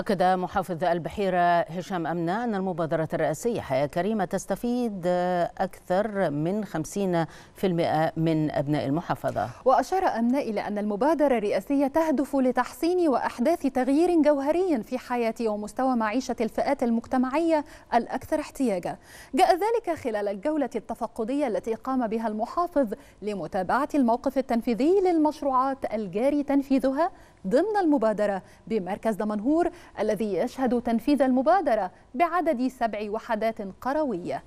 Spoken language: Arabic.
أكد محافظ البحيرة هشام أمنا أن المبادرة الرئاسية حياة كريمة تستفيد أكثر من 50% من أبناء المحافظة وأشار أمنا إلى أن المبادرة الرئاسية تهدف لتحسين وأحداث تغيير جوهري في حياة ومستوى معيشة الفئات المجتمعية الأكثر احتياجا جاء ذلك خلال الجولة التفقدية التي قام بها المحافظ لمتابعة الموقف التنفيذي للمشروعات الجاري تنفيذها ضمن المبادرة بمركز دمنهور الذي يشهد تنفيذ المبادرة بعدد سبع وحدات قروية